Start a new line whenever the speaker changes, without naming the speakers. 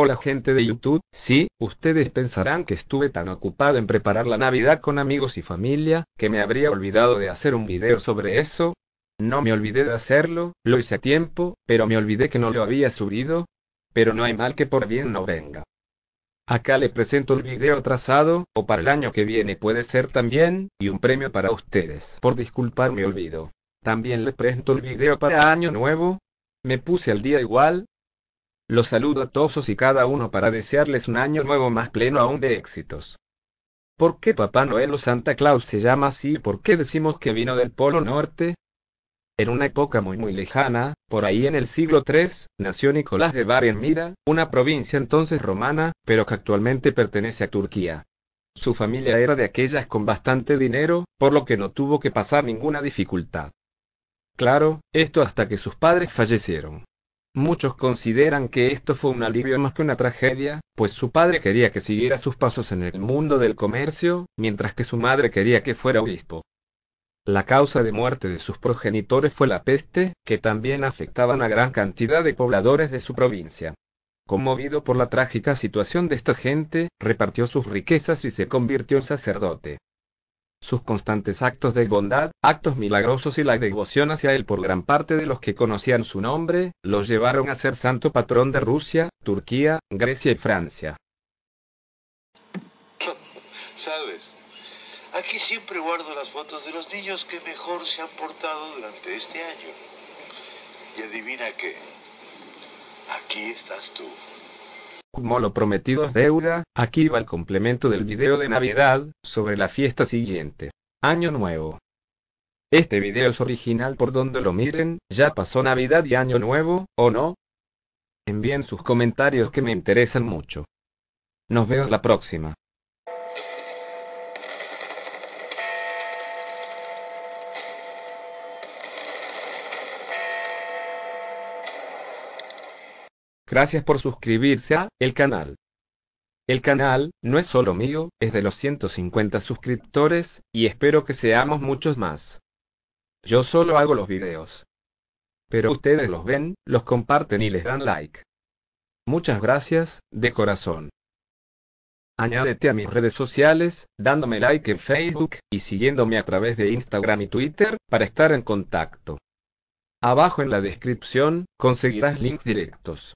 Hola gente de YouTube, sí, ustedes pensarán que estuve tan ocupado en preparar la Navidad con amigos y familia, que me habría olvidado de hacer un video sobre eso. No me olvidé de hacerlo, lo hice a tiempo, pero me olvidé que no lo había subido. Pero no hay mal que por bien no venga. Acá le presento el video trazado, o para el año que viene puede ser también, y un premio para ustedes por disculpar mi olvido. También le presento el video para Año Nuevo. Me puse al día igual, los saludo a todos y cada uno para desearles un año nuevo más pleno aún de éxitos. ¿Por qué Papá Noel o Santa Claus se llama así y por qué decimos que vino del Polo Norte? En una época muy muy lejana, por ahí en el siglo III, nació Nicolás de Mira, una provincia entonces romana, pero que actualmente pertenece a Turquía. Su familia era de aquellas con bastante dinero, por lo que no tuvo que pasar ninguna dificultad. Claro, esto hasta que sus padres fallecieron. Muchos consideran que esto fue un alivio más que una tragedia, pues su padre quería que siguiera sus pasos en el mundo del comercio, mientras que su madre quería que fuera obispo. La causa de muerte de sus progenitores fue la peste, que también afectaba a una gran cantidad de pobladores de su provincia. Conmovido por la trágica situación de esta gente, repartió sus riquezas y se convirtió en sacerdote sus constantes actos de bondad, actos milagrosos y la devoción hacia él por gran parte de los que conocían su nombre, los llevaron a ser santo patrón de Rusia, Turquía, Grecia y Francia. Sabes, aquí siempre guardo las fotos de los niños que mejor se han portado durante este año. Y adivina qué, aquí estás tú. Molo Prometidos prometido deuda, aquí va el complemento del video de Navidad, sobre la fiesta siguiente. Año Nuevo. Este video es original por donde lo miren, ya pasó Navidad y Año Nuevo, ¿o no? Envíen sus comentarios que me interesan mucho. Nos vemos la próxima. Gracias por suscribirse a el canal. El canal, no es solo mío, es de los 150 suscriptores, y espero que seamos muchos más. Yo solo hago los videos. Pero ustedes los ven, los comparten y les dan like. Muchas gracias, de corazón. Añádete a mis redes sociales, dándome like en Facebook y siguiéndome a través de Instagram y Twitter para estar en contacto. Abajo en la descripción conseguirás links directos.